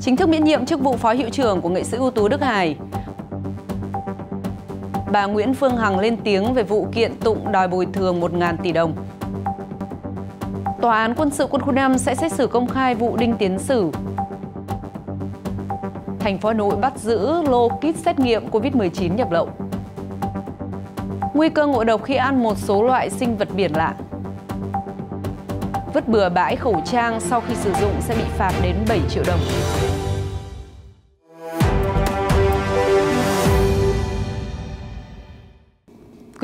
chính thức miễn nhiệm chức vụ phó hiệu trưởng của nghệ sĩ ưu tú Đức Hải. Bà Nguyễn Phương Hằng lên tiếng về vụ kiện tụng đòi bồi thường 1.000 tỷ đồng. Tòa án quân sự quân khu 5 sẽ xét xử công khai vụ Đinh Tiến Sử. Thành phố Hà Nội bắt giữ lô kit xét nghiệm COVID-19 nhập lậu. Nguy cơ ngộ độc khi ăn một số loại sinh vật biển lạ. Vứt bừa bãi khẩu trang sau khi sử dụng sẽ bị phạt đến 7 triệu đồng.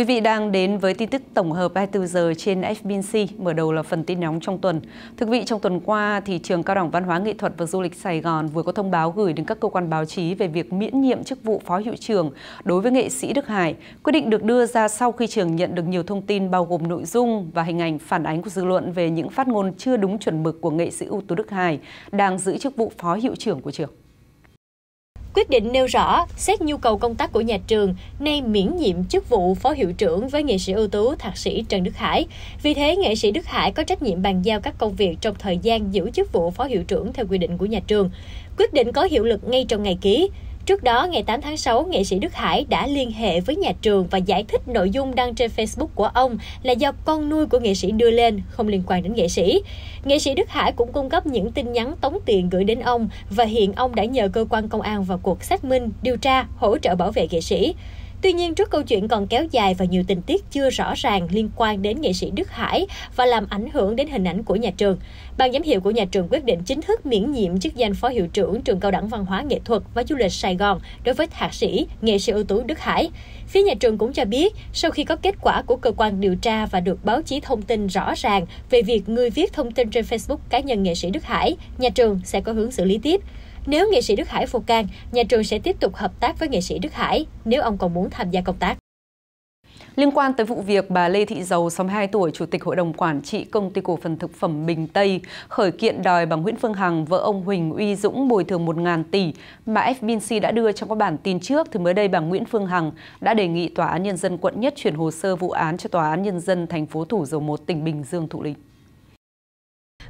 Quý vị đang đến với tin tức tổng hợp 24 giờ trên FBC, mở đầu là phần tin nóng trong tuần. thực quý vị, trong tuần qua, thì trường Cao đẳng Văn hóa Nghệ thuật và Du lịch Sài Gòn vừa có thông báo gửi đến các cơ quan báo chí về việc miễn nhiệm chức vụ phó hiệu trưởng đối với nghệ sĩ Đức Hải. Quyết định được đưa ra sau khi trường nhận được nhiều thông tin bao gồm nội dung và hình ảnh phản ánh của dư luận về những phát ngôn chưa đúng chuẩn mực của nghệ sĩ ưu tú Đức Hải đang giữ chức vụ phó hiệu trưởng của trường. Quyết định nêu rõ, xét nhu cầu công tác của nhà trường, nay miễn nhiệm chức vụ phó hiệu trưởng với nghệ sĩ ưu tú thạc sĩ Trần Đức Hải. Vì thế, nghệ sĩ Đức Hải có trách nhiệm bàn giao các công việc trong thời gian giữ chức vụ phó hiệu trưởng theo quy định của nhà trường. Quyết định có hiệu lực ngay trong ngày ký. Trước đó, ngày 8 tháng 6, nghệ sĩ Đức Hải đã liên hệ với nhà trường và giải thích nội dung đăng trên Facebook của ông là do con nuôi của nghệ sĩ đưa lên, không liên quan đến nghệ sĩ. Nghệ sĩ Đức Hải cũng cung cấp những tin nhắn tống tiền gửi đến ông và hiện ông đã nhờ cơ quan công an vào cuộc xác minh, điều tra, hỗ trợ bảo vệ nghệ sĩ. Tuy nhiên, trước câu chuyện còn kéo dài và nhiều tình tiết chưa rõ ràng liên quan đến nghệ sĩ Đức Hải và làm ảnh hưởng đến hình ảnh của nhà trường. Ban giám hiệu của nhà trường quyết định chính thức miễn nhiệm chức danh phó hiệu trưởng trường cao đẳng văn hóa nghệ thuật và du lịch Sài Gòn đối với thạc sĩ, nghệ sĩ ưu tú Đức Hải. Phía nhà trường cũng cho biết, sau khi có kết quả của cơ quan điều tra và được báo chí thông tin rõ ràng về việc người viết thông tin trên Facebook cá nhân nghệ sĩ Đức Hải, nhà trường sẽ có hướng xử lý tiếp. Nếu nghệ sĩ Đức Hải phục can, nhà trường sẽ tiếp tục hợp tác với nghệ sĩ Đức Hải nếu ông còn muốn tham gia công tác. Liên quan tới vụ việc bà Lê Thị Dầu, 62 tuổi, Chủ tịch Hội đồng Quản trị Công ty Cổ phần Thực phẩm Bình Tây, khởi kiện đòi bà Nguyễn Phương Hằng, vợ ông Huỳnh Uy Dũng bồi thường 1.000 tỷ mà FBNC đã đưa trong các bản tin trước, thì mới đây bà Nguyễn Phương Hằng đã đề nghị Tòa án Nhân dân quận nhất chuyển hồ sơ vụ án cho Tòa án Nhân dân thành phố Thủ Dầu Một, tỉnh Bình Dương thụ lý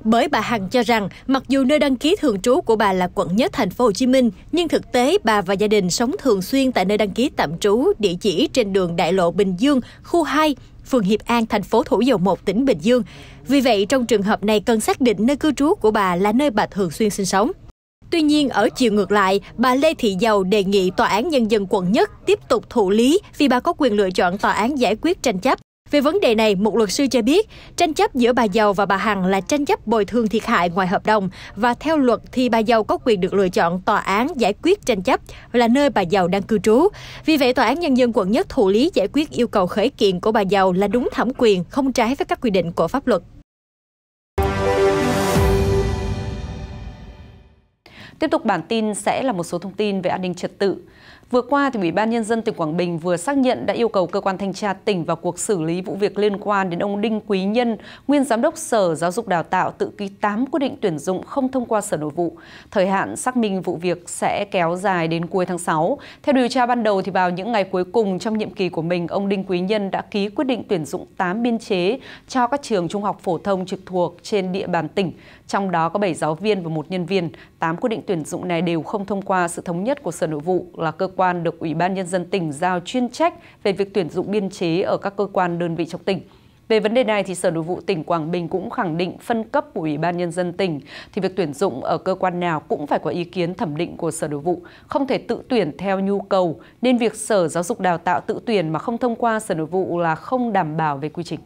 bởi bà Hằng cho rằng mặc dù nơi đăng ký thường trú của bà là quận nhất thành phố Hồ Chí Minh, nhưng thực tế bà và gia đình sống thường xuyên tại nơi đăng ký tạm trú địa chỉ trên đường đại lộ Bình Dương, khu 2, phường Hiệp An, thành phố Thủ Dầu Một, tỉnh Bình Dương. Vì vậy, trong trường hợp này cần xác định nơi cư trú của bà là nơi bà thường xuyên sinh sống. Tuy nhiên, ở chiều ngược lại, bà Lê Thị Dầu đề nghị Tòa án Nhân dân quận nhất tiếp tục thụ lý vì bà có quyền lựa chọn tòa án giải quyết tranh chấp. Về vấn đề này, một luật sư cho biết, tranh chấp giữa bà giàu và bà Hằng là tranh chấp bồi thường thiệt hại ngoài hợp đồng và theo luật thì bà giàu có quyền được lựa chọn tòa án giải quyết tranh chấp là nơi bà giàu đang cư trú. Vì vậy, Tòa án Nhân dân quận nhất thụ lý giải quyết yêu cầu khởi kiện của bà giàu là đúng thẩm quyền, không trái với các quy định của pháp luật. Tiếp tục bản tin sẽ là một số thông tin về an ninh trật tự. Vừa qua, thì Ủy ban Nhân dân tỉnh Quảng Bình vừa xác nhận đã yêu cầu cơ quan thanh tra tỉnh vào cuộc xử lý vụ việc liên quan đến ông Đinh Quý Nhân, nguyên giám đốc Sở Giáo dục Đào tạo tự ký 8 quyết định tuyển dụng không thông qua Sở Nội vụ. Thời hạn xác minh vụ việc sẽ kéo dài đến cuối tháng 6. Theo điều tra ban đầu, thì vào những ngày cuối cùng trong nhiệm kỳ của mình, ông Đinh Quý Nhân đã ký quyết định tuyển dụng 8 biên chế cho các trường trung học phổ thông trực thuộc trên địa bàn tỉnh, trong đó có 7 giáo viên và một nhân viên. 8 quyết định tuyển dụng này đều không thông qua sự thống nhất của Sở Nội vụ là cơ quan quan được Ủy ban Nhân dân tỉnh giao chuyên trách về việc tuyển dụng biên chế ở các cơ quan đơn vị trong tỉnh. Về vấn đề này thì Sở Nội vụ tỉnh Quảng Bình cũng khẳng định phân cấp của Ủy ban nhân dân tỉnh thì việc tuyển dụng ở cơ quan nào cũng phải có ý kiến thẩm định của Sở Nội vụ, không thể tự tuyển theo nhu cầu nên việc Sở Giáo dục Đào tạo tự tuyển mà không thông qua Sở Nội vụ là không đảm bảo về quy trình.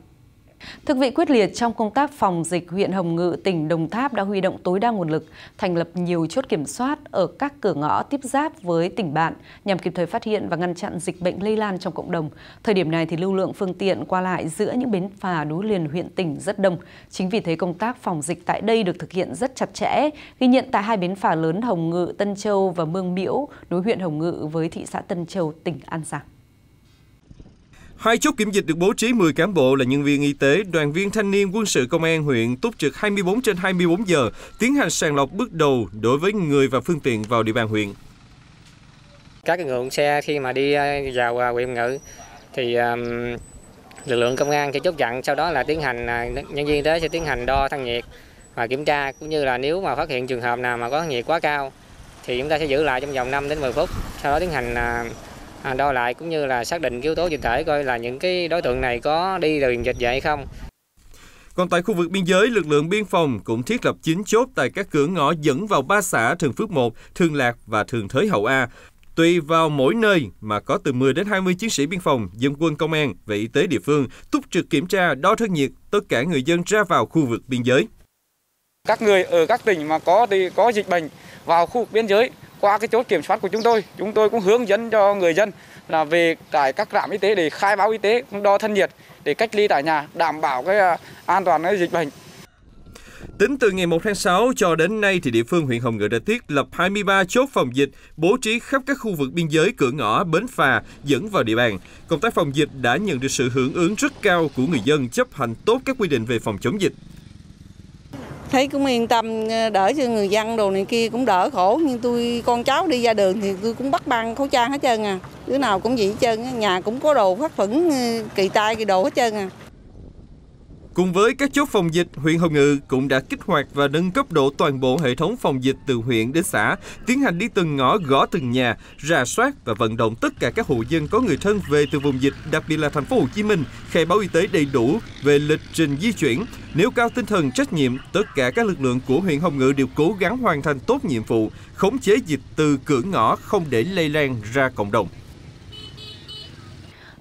Thực vị quyết liệt trong công tác phòng dịch, huyện Hồng Ngự, tỉnh Đồng Tháp đã huy động tối đa nguồn lực, thành lập nhiều chốt kiểm soát ở các cửa ngõ tiếp giáp với tỉnh bạn nhằm kịp thời phát hiện và ngăn chặn dịch bệnh lây lan trong cộng đồng. Thời điểm này thì lưu lượng phương tiện qua lại giữa những bến phà núi liền huyện tỉnh rất đông. Chính vì thế công tác phòng dịch tại đây được thực hiện rất chặt chẽ, ghi nhận tại hai bến phà lớn Hồng Ngự, Tân Châu và Mương Miễu, núi huyện Hồng Ngự với thị xã Tân Châu, tỉnh An Giang. Hai chốt kiểm dịch được bố trí 10 cán bộ là nhân viên y tế, đoàn viên thanh niên quân sự công an huyện túc trực 24 trên 24 giờ, tiến hành sàng lọc bước đầu đối với người và phương tiện vào địa bàn huyện. Các người ngượng xe khi mà đi à, vào à, huyện ngự thì um, lực lượng công an sẽ chốt chặn, sau đó là tiến hành à, nhân viên y tế sẽ tiến hành đo thân nhiệt và kiểm tra cũng như là nếu mà phát hiện trường hợp nào mà có nhiệt quá cao thì chúng ta sẽ giữ lại trong vòng 5 đến 10 phút, sau đó tiến hành uh, À, đo lại cũng như là xác định yếu tố dịch thể coi là những cái đối tượng này có đi đường dịch vậy không. Còn tại khu vực biên giới, lực lượng biên phòng cũng thiết lập 9 chốt tại các cửa ngõ dẫn vào ba xã Thường Phước 1, Thường Lạc và Thường Thới Hậu A. Tùy vào mỗi nơi mà có từ 10 đến 20 chiến sĩ biên phòng, dân quân công an và y tế địa phương túc trực kiểm tra, đo thân nhiệt tất cả người dân ra vào khu vực biên giới. Các người ở các tỉnh mà có thì có dịch bệnh vào khu vực biên giới qua cái chốt kiểm soát của chúng tôi chúng tôi cũng hướng dẫn cho người dân là về tại các trạm y tế để khai báo y tế cũng đo thân nhiệt để cách ly tại nhà đảm bảo cái à, an toàn cái dịch bệnh Tính từ ngày 1 tháng 6 cho đến nay thì địa phương huyện Hồng Ngự đã thiết lập 23 chốt phòng dịch bố trí khắp các khu vực biên giới cửa ngõ, bến phà dẫn vào địa bàn. Công tác phòng dịch đã nhận được sự hưởng ứng rất cao của người dân chấp hành tốt các quy định về phòng chống dịch thấy cũng yên tâm ờ, đỡ cho người dân đồ này kia cũng đỡ khổ nhưng tôi con cháu đi ra đường thì tôi cũng bắt băng khẩu trang hết trơn à đứa nào cũng vậy hết trơn nhà cũng có đồ phát phẩn ờ, kỳ tai kỳ đồ hết trơn à Cùng với các chốt phòng dịch, huyện Hồng Ngự cũng đã kích hoạt và nâng cấp độ toàn bộ hệ thống phòng dịch từ huyện đến xã, tiến hành đi từng ngõ gõ từng nhà, rà soát và vận động tất cả các hộ dân có người thân về từ vùng dịch, đặc biệt là thành phố Hồ Chí Minh, khai báo y tế đầy đủ về lịch trình di chuyển. Nếu cao tinh thần trách nhiệm, tất cả các lực lượng của huyện Hồng Ngự đều cố gắng hoàn thành tốt nhiệm vụ, khống chế dịch từ cửa ngõ không để lây lan ra cộng đồng.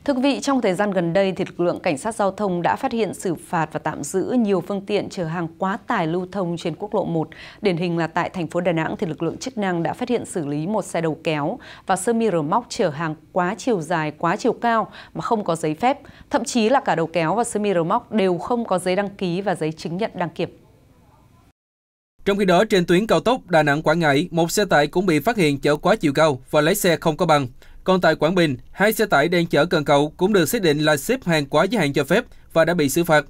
Thưa quý vị, trong thời gian gần đây thì lực lượng cảnh sát giao thông đã phát hiện xử phạt và tạm giữ nhiều phương tiện chở hàng quá tải lưu thông trên quốc lộ 1. Điển hình là tại thành phố Đà Nẵng thì lực lượng chức năng đã phát hiện xử lý một xe đầu kéo và sơ mi rơ móc chở hàng quá chiều dài, quá chiều cao mà không có giấy phép, thậm chí là cả đầu kéo và sơ mi rơ móc đều không có giấy đăng ký và giấy chứng nhận đăng kiểm. Trong khi đó, trên tuyến cao tốc Đà Nẵng Quảng Ngãi, một xe tải cũng bị phát hiện chở quá chiều cao và lái xe không có bằng. Còn tại Quảng Bình, hai xe tải đang chở cần cầu cũng được xác định là xếp hàng quá giới hạn cho phép và đã bị xử phạt.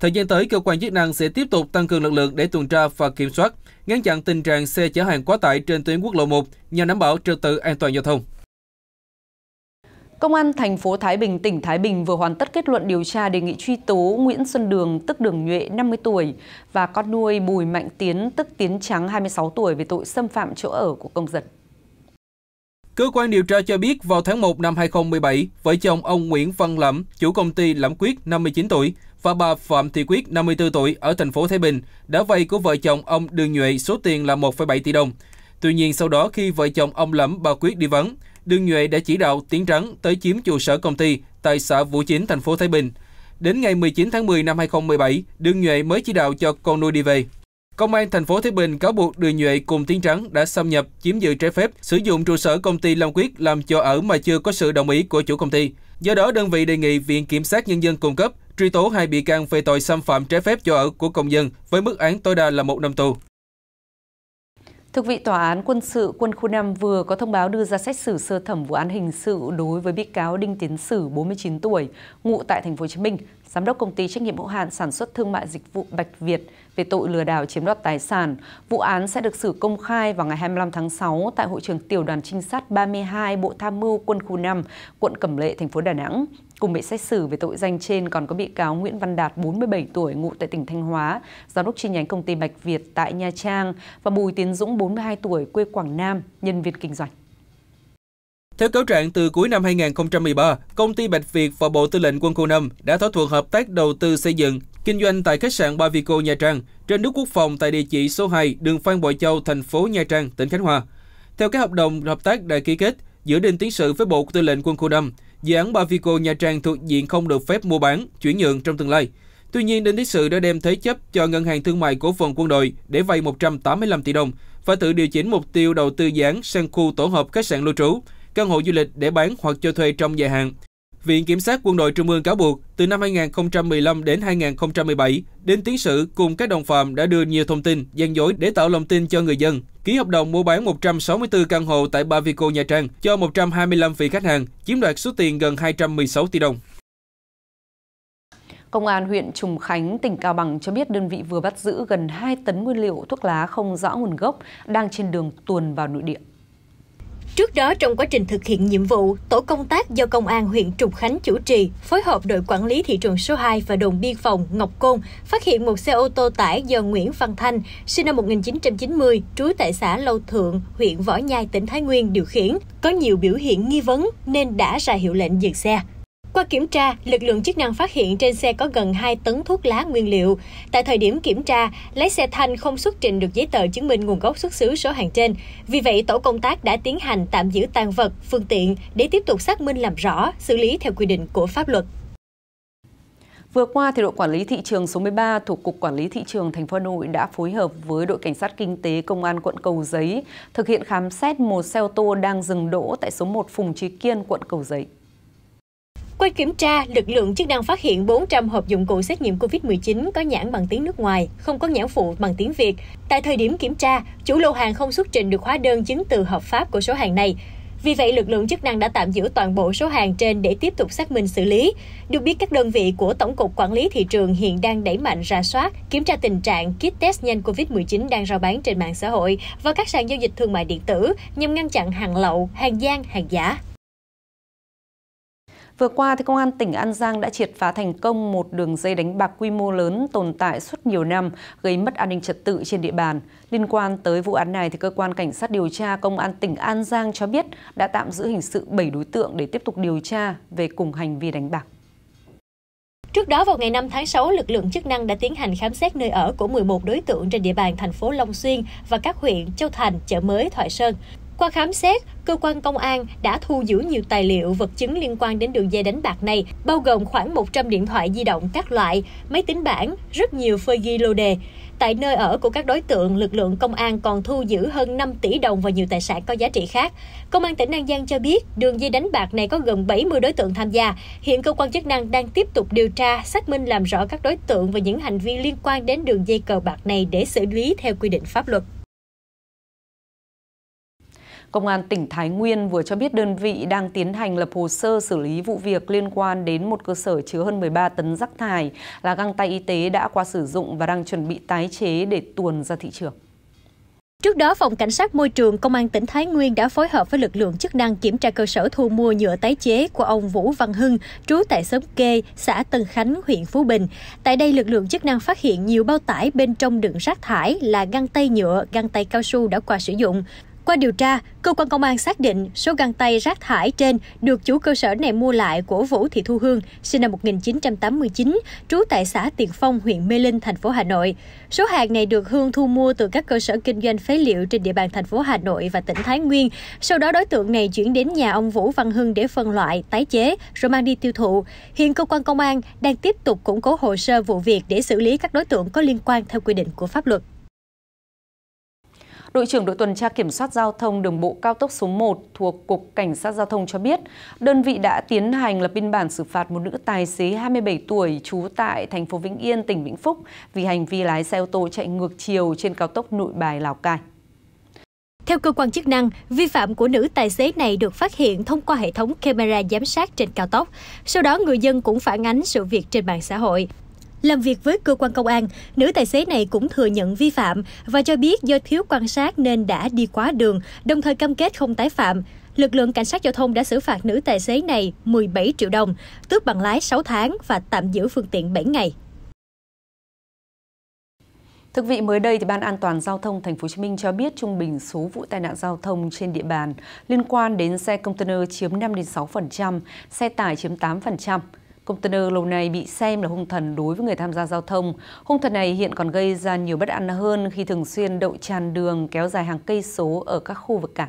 Thời gian tới, cơ quan chức năng sẽ tiếp tục tăng cường lực lượng để tuần tra và kiểm soát, ngăn chặn tình trạng xe chở hàng quá tải trên tuyến quốc lộ 1 nhằm đảm bảo trật tự an toàn giao thông. Công an thành phố Thái Bình, tỉnh Thái Bình vừa hoàn tất kết luận điều tra đề nghị truy tố Nguyễn Xuân Đường, tức Đường Nhuệ, 50 tuổi, và con nuôi Bùi Mạnh Tiến, tức Tiến Trắng, 26 tuổi, về tội xâm phạm chỗ ở của công dân. Cơ quan điều tra cho biết vào tháng 1 năm 2017, vợ chồng ông Nguyễn Văn Lẩm, chủ công ty Lẩm Quyết 59 tuổi và bà Phạm Thị Quyết 54 tuổi ở thành phố Thái Bình đã vay của vợ chồng ông Đường Nhuệ số tiền là 1,7 tỷ đồng. Tuy nhiên sau đó khi vợ chồng ông Lẩm bà Quyết đi vắng, Đường Nhuệ đã chỉ đạo Tiến Trắng tới chiếm trụ sở công ty tại xã Vũ Chính, thành phố Thái Bình. Đến ngày 19 tháng 10 năm 2017, Đường Nhuệ mới chỉ đạo cho con nuôi đi về. Công an thành phố Thái Bình cáo buộc Đường Nhuệ cùng Tiến Trắng đã xâm nhập, chiếm giữ trái phép, sử dụng trụ sở công ty Long Quyết làm chỗ ở mà chưa có sự đồng ý của chủ công ty. Do đó, đơn vị đề nghị Viện Kiểm sát Nhân dân cung cấp truy tố hai bị can về tội xâm phạm trái phép chỗ ở của công dân với mức án tối đa là một năm tù. Thực vị Tòa án Quân sự Quân khu 5 vừa có thông báo đưa ra xét xử sơ thẩm vụ án hình sự đối với bị cáo Đinh Tiến Sử, 49 tuổi, ngụ tại thành phố Hồ Chí Minh, giám đốc công ty trách nhiệm hữu hạn sản xuất thương mại dịch vụ Bạch Việt về tội lừa đảo chiếm đoạt tài sản. Vụ án sẽ được xử công khai vào ngày 25 tháng 6 tại hội trường tiểu đoàn trinh sát 32 Bộ Tham mưu Quân khu 5, quận Cẩm Lệ, thành phố Đà Nẵng. Cùng bị xét xử về tội danh trên còn có bị cáo Nguyễn Văn Đạt, 47 tuổi, ngụ tại tỉnh Thanh Hóa, giám đốc chi nhánh công ty Bạch Việt tại Nha Trang và Bùi Tiến Dũng, 42 tuổi, quê Quảng Nam, nhân viên kinh doanh. Theo cáo trạng, từ cuối năm 2013, công ty Bạch Việt và Bộ Tư lệnh Quân khu 5 đã thỏa thuận hợp tác đầu tư xây dựng, kinh doanh tại khách sạn Bavico Nha Trang trên nước quốc phòng tại địa chỉ số 2 đường Phan Bội Châu, thành phố Nha Trang, tỉnh Khánh Hòa. Theo các hợp đồng hợp tác đã ký kết, giữa Đinh Tiến Sự với Bộ Tư lệnh Quân khu 5, dự án Bavico Nha Trang thuộc diện không được phép mua bán, chuyển nhượng trong tương lai. Tuy nhiên, Đinh Tiến Sự đã đem thế chấp cho Ngân hàng Thương mại Cổ phần Quân đội để vay 185 tỷ đồng và tự điều chỉnh mục tiêu đầu tư dự án sang khu tổ hợp khách sạn lưu trú, căn hộ du lịch để bán hoặc cho thuê trong dài hạn. Viện Kiểm sát Quân đội Trung ương cáo buộc từ năm 2015 đến 2017, Đinh Tiến Sử cùng các đồng phạm đã đưa nhiều thông tin gian dối để tạo lòng tin cho người dân, ký hợp đồng mua bán 164 căn hộ tại Bavico Nha Trang cho 125 vị khách hàng, chiếm đoạt số tiền gần 216 tỷ đồng. Công an huyện Trùng Khánh, tỉnh Cao Bằng cho biết đơn vị vừa bắt giữ gần 2 tấn nguyên liệu thuốc lá không rõ nguồn gốc đang trên đường tuồn vào nội địa. Trước đó, trong quá trình thực hiện nhiệm vụ, tổ công tác do Công an huyện Trùng Khánh chủ trì phối hợp đội quản lý thị trường số 2 và đồn biên phòng Ngọc Côn phát hiện một xe ô tô tải do Nguyễn Văn Thanh, sinh năm 1990, trú tại xã Lâu Thượng, huyện Võ Nhai, tỉnh Thái Nguyên điều khiển, có nhiều biểu hiện nghi vấn nên đã ra hiệu lệnh dừng xe. Qua kiểm tra, lực lượng chức năng phát hiện trên xe có gần 2 tấn thuốc lá nguyên liệu. Tại thời điểm kiểm tra, lái xe Thanh không xuất trình được giấy tờ chứng minh nguồn gốc xuất xứ số hàng trên. Vì vậy, tổ công tác đã tiến hành tạm giữ tàn vật, phương tiện để tiếp tục xác minh làm rõ, xử lý theo quy định của pháp luật. Vừa qua, thì đội quản lý thị trường số 13 thuộc Cục Quản lý Thị trường thành phố Hà Nội đã phối hợp với đội cảnh sát kinh tế Công an quận Cầu Giấy thực hiện khám xét một xe ô tô đang dừng đỗ tại số 1 Phùng Trí Kiên, quận Cầu Giấy. Qua kiểm tra, lực lượng chức năng phát hiện 400 hộp dụng cụ xét nghiệm COVID-19 có nhãn bằng tiếng nước ngoài, không có nhãn phụ bằng tiếng Việt. Tại thời điểm kiểm tra, chủ lô hàng không xuất trình được hóa đơn chứng từ hợp pháp của số hàng này. Vì vậy, lực lượng chức năng đã tạm giữ toàn bộ số hàng trên để tiếp tục xác minh xử lý. Được biết, các đơn vị của Tổng cục Quản lý Thị trường hiện đang đẩy mạnh ra soát, kiểm tra tình trạng kit test nhanh COVID-19 đang rao bán trên mạng xã hội và các sàn giao dịch thương mại điện tử nhằm ngăn chặn hàng lậu, hàng gian, hàng giả. Vừa qua, thì Công an tỉnh An Giang đã triệt phá thành công một đường dây đánh bạc quy mô lớn tồn tại suốt nhiều năm, gây mất an ninh trật tự trên địa bàn. Liên quan tới vụ án này, thì Cơ quan Cảnh sát điều tra Công an tỉnh An Giang cho biết đã tạm giữ hình sự 7 đối tượng để tiếp tục điều tra về cùng hành vi đánh bạc. Trước đó vào ngày 5 tháng 6, lực lượng chức năng đã tiến hành khám xét nơi ở của 11 đối tượng trên địa bàn thành phố Long Xuyên và các huyện Châu Thành, Chợ Mới, Thoại Sơn. Qua khám xét, cơ quan công an đã thu giữ nhiều tài liệu vật chứng liên quan đến đường dây đánh bạc này, bao gồm khoảng 100 điện thoại di động các loại, máy tính bảng, rất nhiều phơi ghi lô đề. Tại nơi ở của các đối tượng, lực lượng công an còn thu giữ hơn 5 tỷ đồng và nhiều tài sản có giá trị khác. Công an tỉnh An Giang cho biết, đường dây đánh bạc này có gần 70 đối tượng tham gia. Hiện cơ quan chức năng đang tiếp tục điều tra, xác minh làm rõ các đối tượng và những hành vi liên quan đến đường dây cờ bạc này để xử lý theo quy định pháp luật. Công an tỉnh Thái Nguyên vừa cho biết đơn vị đang tiến hành lập hồ sơ xử lý vụ việc liên quan đến một cơ sở chứa hơn 13 tấn rác thải là găng tay y tế đã qua sử dụng và đang chuẩn bị tái chế để tuồn ra thị trường. Trước đó, Phòng Cảnh sát Môi trường Công an tỉnh Thái Nguyên đã phối hợp với lực lượng chức năng kiểm tra cơ sở thu mua nhựa tái chế của ông Vũ Văn Hưng, trú tại xóm Kê, xã Tân Khánh, huyện Phú Bình. Tại đây, lực lượng chức năng phát hiện nhiều bao tải bên trong đựng rác thải là găng tay nhựa, găng tay cao su đã qua sử dụng. Qua điều tra, cơ quan công an xác định số găng tay rác thải trên được chủ cơ sở này mua lại của Vũ Thị Thu Hương, sinh năm 1989, trú tại xã Tiền Phong, huyện Mê Linh, thành phố Hà Nội. Số hàng này được Hương thu mua từ các cơ sở kinh doanh phế liệu trên địa bàn thành phố Hà Nội và tỉnh Thái Nguyên. Sau đó đối tượng này chuyển đến nhà ông Vũ Văn Hưng để phân loại, tái chế rồi mang đi tiêu thụ. Hiện cơ quan công an đang tiếp tục củng cố hồ sơ vụ việc để xử lý các đối tượng có liên quan theo quy định của pháp luật. Đội trưởng đội tuần tra kiểm soát giao thông đường bộ cao tốc số 1 thuộc Cục Cảnh sát Giao thông cho biết, đơn vị đã tiến hành lập biên bản xử phạt một nữ tài xế 27 tuổi trú tại thành phố Vĩnh Yên, tỉnh Vĩnh Phúc vì hành vi lái xe ô tô chạy ngược chiều trên cao tốc nội bài Lào Cai. Theo cơ quan chức năng, vi phạm của nữ tài xế này được phát hiện thông qua hệ thống camera giám sát trên cao tốc. Sau đó, người dân cũng phản ánh sự việc trên mạng xã hội. Làm việc với cơ quan công an, nữ tài xế này cũng thừa nhận vi phạm và cho biết do thiếu quan sát nên đã đi quá đường, đồng thời cam kết không tái phạm. Lực lượng cảnh sát giao thông đã xử phạt nữ tài xế này 17 triệu đồng, tước bằng lái 6 tháng và tạm giữ phương tiện 7 ngày. Thực vị mới đây thì Ban An toàn giao thông thành phố Hồ Chí Minh cho biết trung bình số vụ tai nạn giao thông trên địa bàn liên quan đến xe container chiếm 5 đến 6%, xe tải chiếm 8%. Container lâu nay bị xem là hung thần đối với người tham gia giao thông. Hung thần này hiện còn gây ra nhiều bất an hơn khi thường xuyên đậu tràn đường kéo dài hàng cây số ở các khu vực cảng.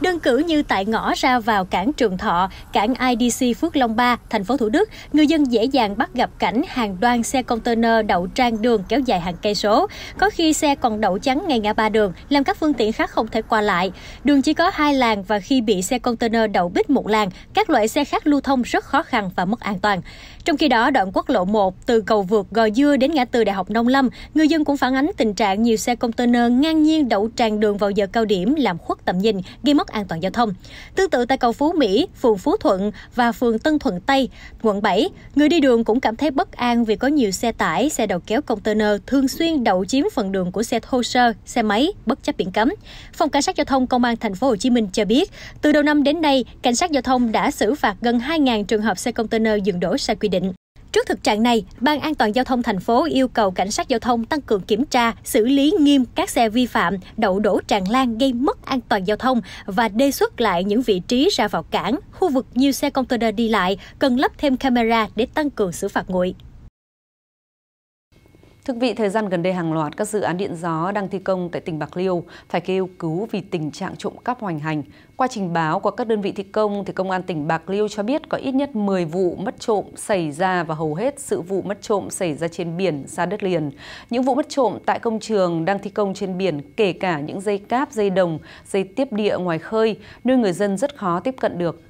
Đơn cử như tại ngõ ra vào cảng Trường Thọ, cảng IDC Phước Long 3, thành phố Thủ Đức, người dân dễ dàng bắt gặp cảnh hàng đoan xe container đậu trang đường kéo dài hàng cây số. Có khi xe còn đậu chắn ngay ngã ba đường, làm các phương tiện khác không thể qua lại. Đường chỉ có hai làn và khi bị xe container đậu bít một làn, các loại xe khác lưu thông rất khó khăn và mất an toàn. Trong khi đó, đoạn quốc lộ 1 từ cầu vượt Gò Dưa đến ngã tư Đại học Nông Lâm, người dân cũng phản ánh tình trạng nhiều xe container ngang nhiên đậu tràn đường vào giờ cao điểm làm khuất tầm nhìn, gây mất chốt an toàn giao thông. Tương tự tại cầu Phú Mỹ, phường Phú Thuận và phường Tân Thuận Tây, quận 7, người đi đường cũng cảm thấy bất an vì có nhiều xe tải, xe đầu kéo container thường xuyên đậu chiếm phần đường của xe thô sơ, xe máy bất chấp biển cấm. Phòng cảnh sát giao thông công an thành phố Hồ Chí Minh cho biết, từ đầu năm đến nay, cảnh sát giao thông đã xử phạt gần 2.000 trường hợp xe container dừng đổ sai quy định. Trước thực trạng này, Ban An toàn giao thông thành phố yêu cầu cảnh sát giao thông tăng cường kiểm tra, xử lý nghiêm các xe vi phạm đậu đổ tràn lan gây mất an toàn giao thông và đề xuất lại những vị trí ra vào cảng, khu vực nhiều xe container đi lại cần lắp thêm camera để tăng cường xử phạt nguội. Thưa vị, thời gian gần đây hàng loạt các dự án điện gió đang thi công tại tỉnh Bạc Liêu phải kêu cứu vì tình trạng trộm cắp hoành hành. Qua trình báo của các đơn vị thi công, thì Công an tỉnh Bạc Liêu cho biết có ít nhất 10 vụ mất trộm xảy ra và hầu hết sự vụ mất trộm xảy ra trên biển, xa đất liền. Những vụ mất trộm tại công trường đang thi công trên biển, kể cả những dây cáp, dây đồng, dây tiếp địa ngoài khơi, nơi người dân rất khó tiếp cận được.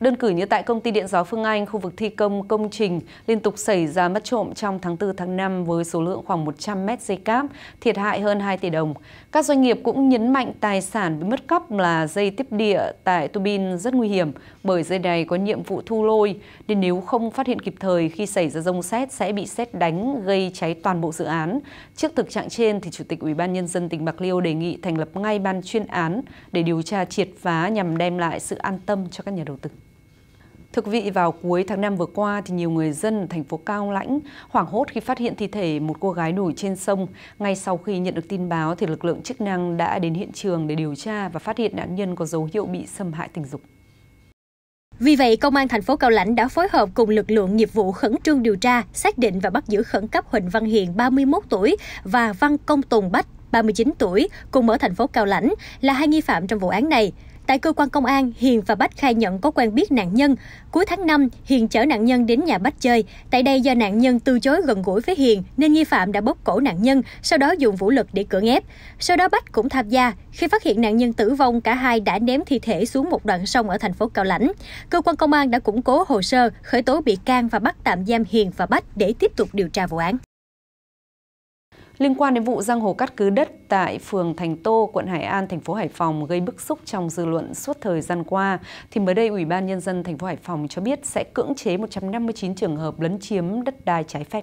Đơn cử như tại công ty điện gió Phương Anh, khu vực thi công công trình liên tục xảy ra mất trộm trong tháng 4 tháng 5 với số lượng khoảng 100 mét dây cáp, thiệt hại hơn 2 tỷ đồng. Các doanh nghiệp cũng nhấn mạnh tài sản bị mất cắp là dây tiếp địa tại tu rất nguy hiểm bởi dây này có nhiệm vụ thu lôi nên nếu không phát hiện kịp thời khi xảy ra rông sét sẽ bị sét đánh gây cháy toàn bộ dự án. Trước thực trạng trên thì Chủ tịch Ủy ban nhân dân tỉnh Bạc Liêu đề nghị thành lập ngay ban chuyên án để điều tra triệt phá nhằm đem lại sự an tâm cho các nhà đầu tư. Thực quý vị, vào cuối tháng 5 vừa qua, thì nhiều người dân ở thành phố Cao Lãnh hoảng hốt khi phát hiện thi thể một cô gái nổi trên sông. Ngay sau khi nhận được tin báo, thì lực lượng chức năng đã đến hiện trường để điều tra và phát hiện nạn nhân có dấu hiệu bị xâm hại tình dục. Vì vậy, Công an thành phố Cao Lãnh đã phối hợp cùng lực lượng nghiệp vụ khẩn trương điều tra, xác định và bắt giữ khẩn cấp Huỳnh Văn Hiền, 31 tuổi, và Văn Công Tùng Bách, 39 tuổi, cùng ở thành phố Cao Lãnh, là hai nghi phạm trong vụ án này. Tại cơ quan công an, Hiền và Bách khai nhận có quen biết nạn nhân. Cuối tháng 5, Hiền chở nạn nhân đến nhà Bách chơi. Tại đây do nạn nhân từ chối gần gũi với Hiền nên nghi phạm đã bóp cổ nạn nhân, sau đó dùng vũ lực để cưỡng ép. Sau đó Bách cũng tham gia. Khi phát hiện nạn nhân tử vong, cả hai đã ném thi thể xuống một đoạn sông ở thành phố Cao Lãnh. Cơ quan công an đã củng cố hồ sơ, khởi tố bị can và bắt tạm giam Hiền và Bách để tiếp tục điều tra vụ án liên quan đến vụ giang hồ cắt cứ đất tại phường Thành Tô, quận Hải An, thành phố Hải Phòng gây bức xúc trong dư luận suốt thời gian qua, thì mới đây Ủy ban Nhân dân thành phố Hải Phòng cho biết sẽ cưỡng chế 159 trường hợp lấn chiếm đất đai trái phép.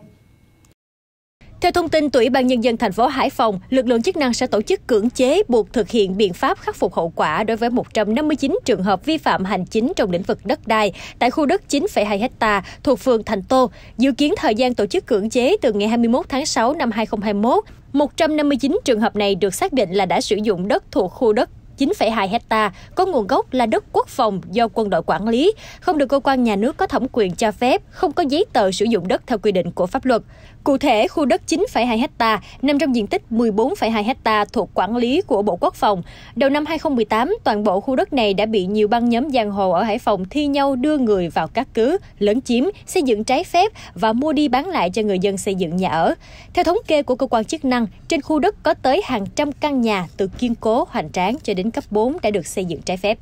Theo thông tin từ Ủy ban Nhân dân thành phố Hải Phòng, lực lượng chức năng sẽ tổ chức cưỡng chế buộc thực hiện biện pháp khắc phục hậu quả đối với 159 trường hợp vi phạm hành chính trong lĩnh vực đất đai tại khu đất 9,2 ha thuộc phường Thành Tô. Dự kiến thời gian tổ chức cưỡng chế từ ngày 21 tháng 6 năm 2021. 159 trường hợp này được xác định là đã sử dụng đất thuộc khu đất 9,2 hecta có nguồn gốc là đất quốc phòng do quân đội quản lý, không được cơ quan nhà nước có thẩm quyền cho phép, không có giấy tờ sử dụng đất theo quy định của pháp luật. Cụ thể, khu đất 9,2 ha nằm trong diện tích 14,2 ha thuộc quản lý của Bộ Quốc phòng. Đầu năm 2018, toàn bộ khu đất này đã bị nhiều băng nhóm giang hồ ở Hải Phòng thi nhau đưa người vào các cứ, lấn chiếm, xây dựng trái phép và mua đi bán lại cho người dân xây dựng nhà ở. Theo thống kê của cơ quan chức năng, trên khu đất có tới hàng trăm căn nhà từ kiên cố, hoành tráng cho đến cấp 4 đã được xây dựng trái phép.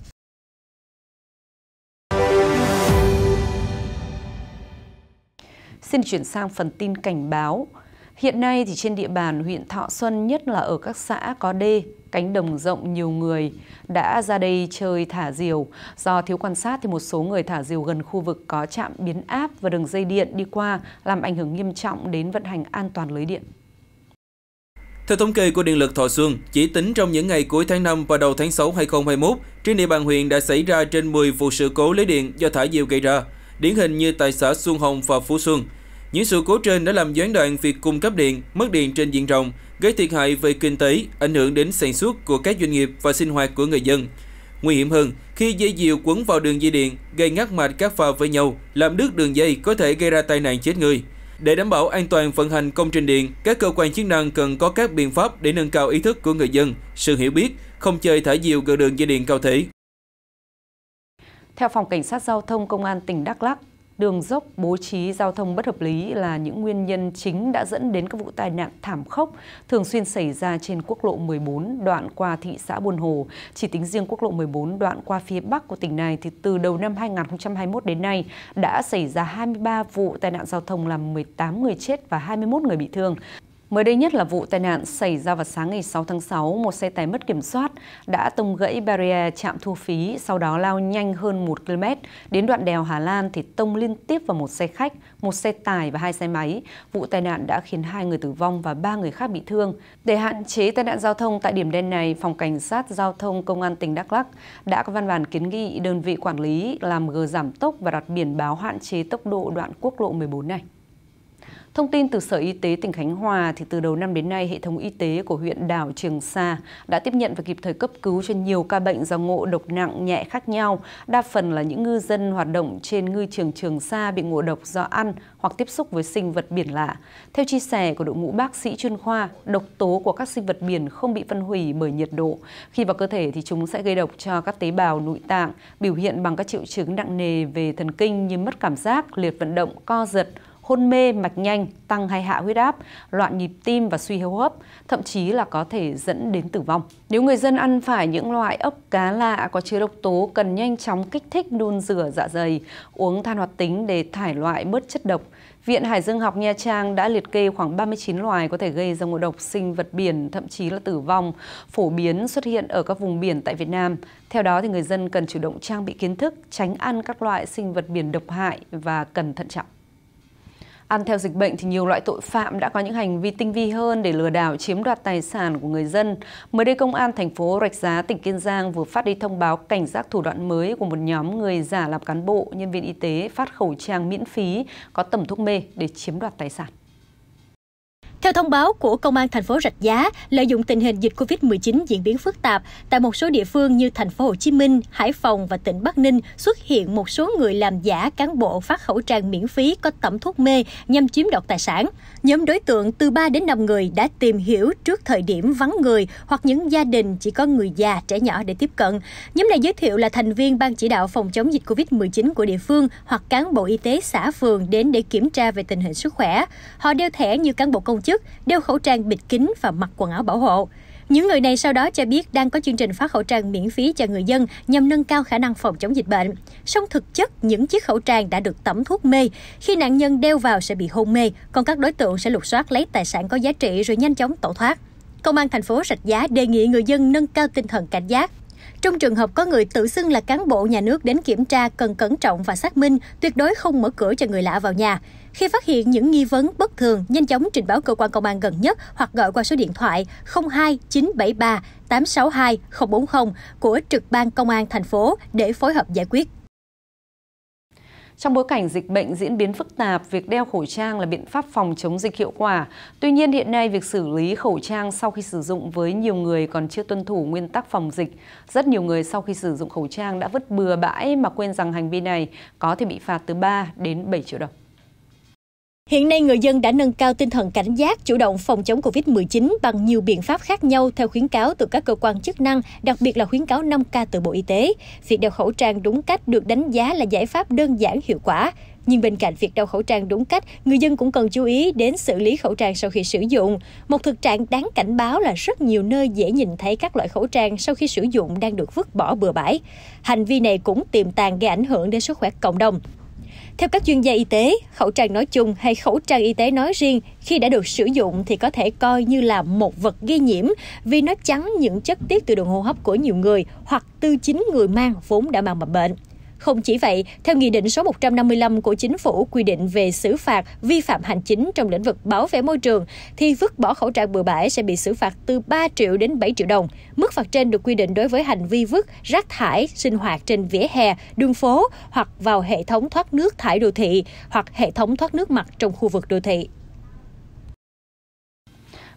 Xin chuyển sang phần tin cảnh báo. Hiện nay thì trên địa bàn huyện Thọ Xuân nhất là ở các xã có đê, cánh đồng rộng nhiều người đã ra đây chơi thả diều. Do thiếu quan sát thì một số người thả diều gần khu vực có trạm biến áp và đường dây điện đi qua làm ảnh hưởng nghiêm trọng đến vận hành an toàn lưới điện. Theo thống kê của Điện lực Thọ Xuân, chỉ tính trong những ngày cuối tháng 5 và đầu tháng 6 2021, trên địa bàn huyện đã xảy ra trên 10 vụ sự cố lưới điện do thả diều gây ra điển hình như tại xã Xuân Hồng và Phú Xuân. Những sự cố trên đã làm gián đoạn việc cung cấp điện, mất điện trên diện rộng, gây thiệt hại về kinh tế, ảnh hưởng đến sản xuất của các doanh nghiệp và sinh hoạt của người dân. Nguy hiểm hơn, khi dây diều quấn vào đường dây điện, gây ngắt mạch các pha với nhau, làm đứt đường dây có thể gây ra tai nạn chết người. Để đảm bảo an toàn vận hành công trình điện, các cơ quan chức năng cần có các biện pháp để nâng cao ý thức của người dân, sự hiểu biết, không chơi thả diều gần đường dây điện cao thế. Theo Phòng Cảnh sát Giao thông Công an tỉnh Đắk Lắc, đường dốc bố trí giao thông bất hợp lý là những nguyên nhân chính đã dẫn đến các vụ tai nạn thảm khốc thường xuyên xảy ra trên quốc lộ 14 đoạn qua thị xã Buôn Hồ. Chỉ tính riêng quốc lộ 14 đoạn qua phía Bắc của tỉnh này thì từ đầu năm 2021 đến nay đã xảy ra 23 vụ tai nạn giao thông làm 18 người chết và 21 người bị thương. Mới đây nhất là vụ tai nạn xảy ra vào sáng ngày 6 tháng 6, một xe tải mất kiểm soát đã tông gãy barrier trạm thu phí, sau đó lao nhanh hơn 1 km đến đoạn đèo Hà Lan thì tông liên tiếp vào một xe khách, một xe tải và hai xe máy. Vụ tai nạn đã khiến hai người tử vong và ba người khác bị thương. Để hạn chế tai nạn giao thông tại điểm đen này, phòng cảnh sát giao thông công an tỉnh Đắk Lắk đã có văn bản kiến nghị đơn vị quản lý làm gờ giảm tốc và đặt biển báo hạn chế tốc độ đoạn quốc lộ 14 này. Thông tin từ Sở Y tế tỉnh Khánh Hòa thì từ đầu năm đến nay hệ thống y tế của huyện đảo Trường Sa đã tiếp nhận và kịp thời cấp cứu cho nhiều ca bệnh do ngộ độc nặng nhẹ khác nhau, đa phần là những ngư dân hoạt động trên ngư trường Trường Sa bị ngộ độc do ăn hoặc tiếp xúc với sinh vật biển lạ. Theo chia sẻ của đội ngũ bác sĩ chuyên khoa, độc tố của các sinh vật biển không bị phân hủy bởi nhiệt độ. Khi vào cơ thể thì chúng sẽ gây độc cho các tế bào nội tạng, biểu hiện bằng các triệu chứng nặng nề về thần kinh như mất cảm giác, liệt vận động, co giật, hôn mê, mạch nhanh, tăng hay hạ huyết áp, loạn nhịp tim và suy hô hấp, thậm chí là có thể dẫn đến tử vong. Nếu người dân ăn phải những loại ốc cá lạ có chứa độc tố cần nhanh chóng kích thích đun rửa dạ dày, uống than hoạt tính để thải loại bớt chất độc. Viện Hải Dương học Nha Trang đã liệt kê khoảng 39 loài có thể gây ra ngộ độc sinh vật biển, thậm chí là tử vong, phổ biến xuất hiện ở các vùng biển tại Việt Nam. Theo đó, thì người dân cần chủ động trang bị kiến thức, tránh ăn các loại sinh vật biển độc hại và cần thận trọng. Ăn theo dịch bệnh thì nhiều loại tội phạm đã có những hành vi tinh vi hơn để lừa đảo chiếm đoạt tài sản của người dân. Mới đây, Công an thành phố Rạch Giá, tỉnh Kiên Giang vừa phát đi thông báo cảnh giác thủ đoạn mới của một nhóm người giả làm cán bộ, nhân viên y tế phát khẩu trang miễn phí có tầm thuốc mê để chiếm đoạt tài sản. Theo thông báo của Công an thành phố Rạch Giá, lợi dụng tình hình dịch COVID-19 diễn biến phức tạp, tại một số địa phương như thành phố Hồ Chí Minh, Hải Phòng và tỉnh Bắc Ninh xuất hiện một số người làm giả cán bộ phát khẩu trang miễn phí có tẩm thuốc mê nhằm chiếm đoạt tài sản. Nhóm đối tượng từ 3 đến 5 người đã tìm hiểu trước thời điểm vắng người hoặc những gia đình chỉ có người già, trẻ nhỏ để tiếp cận. Nhóm này giới thiệu là thành viên ban chỉ đạo phòng chống dịch COVID-19 của địa phương hoặc cán bộ y tế xã phường đến để kiểm tra về tình hình sức khỏe. Họ đeo thẻ như cán bộ công chức chức, đeo khẩu trang bịt kín và mặc quần áo bảo hộ. Những người này sau đó cho biết đang có chương trình phát khẩu trang miễn phí cho người dân nhằm nâng cao khả năng phòng chống dịch bệnh. Song thực chất, những chiếc khẩu trang đã được tẩm thuốc mê. Khi nạn nhân đeo vào sẽ bị hôn mê, còn các đối tượng sẽ lục soát lấy tài sản có giá trị rồi nhanh chóng tẩu thoát. Công an thành phố Rạch Giá đề nghị người dân nâng cao tinh thần cảnh giác, trong trường hợp có người tự xưng là cán bộ nhà nước đến kiểm tra, cần cẩn trọng và xác minh, tuyệt đối không mở cửa cho người lạ vào nhà. Khi phát hiện những nghi vấn bất thường, nhanh chóng trình báo cơ quan công an gần nhất hoặc gọi qua số điện thoại 02 973 862 040 của trực ban công an thành phố để phối hợp giải quyết. Trong bối cảnh dịch bệnh diễn biến phức tạp, việc đeo khẩu trang là biện pháp phòng chống dịch hiệu quả. Tuy nhiên hiện nay việc xử lý khẩu trang sau khi sử dụng với nhiều người còn chưa tuân thủ nguyên tắc phòng dịch. Rất nhiều người sau khi sử dụng khẩu trang đã vứt bừa bãi mà quên rằng hành vi này có thể bị phạt từ 3 đến 7 triệu đồng. Hiện nay người dân đã nâng cao tinh thần cảnh giác, chủ động phòng chống Covid-19 bằng nhiều biện pháp khác nhau theo khuyến cáo từ các cơ quan chức năng, đặc biệt là khuyến cáo 5K từ Bộ Y tế. Việc đeo khẩu trang đúng cách được đánh giá là giải pháp đơn giản hiệu quả. Nhưng bên cạnh việc đeo khẩu trang đúng cách, người dân cũng cần chú ý đến xử lý khẩu trang sau khi sử dụng. Một thực trạng đáng cảnh báo là rất nhiều nơi dễ nhìn thấy các loại khẩu trang sau khi sử dụng đang được vứt bỏ bừa bãi. Hành vi này cũng tiềm tàng gây ảnh hưởng đến sức khỏe cộng đồng. Theo các chuyên gia y tế, khẩu trang nói chung hay khẩu trang y tế nói riêng khi đã được sử dụng thì có thể coi như là một vật gây nhiễm vì nó chắn những chất tiết từ đường hô hấp của nhiều người hoặc từ chính người mang vốn đã mang mầm bệnh. Không chỉ vậy, theo Nghị định số 155 của Chính phủ quy định về xử phạt vi phạm hành chính trong lĩnh vực bảo vệ môi trường, thì vứt bỏ khẩu trang bừa bãi sẽ bị xử phạt từ 3 triệu đến 7 triệu đồng. Mức phạt trên được quy định đối với hành vi vứt rác thải sinh hoạt trên vỉa hè, đường phố hoặc vào hệ thống thoát nước thải đô thị hoặc hệ thống thoát nước mặt trong khu vực đô thị.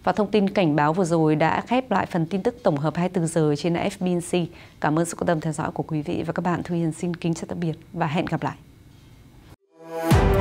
Và thông tin cảnh báo vừa rồi đã khép lại phần tin tức tổng hợp 24 giờ trên FBNC. Cảm ơn sự quan tâm theo dõi của quý vị và các bạn. Thu Hiền xin kính chào tạm biệt và hẹn gặp lại.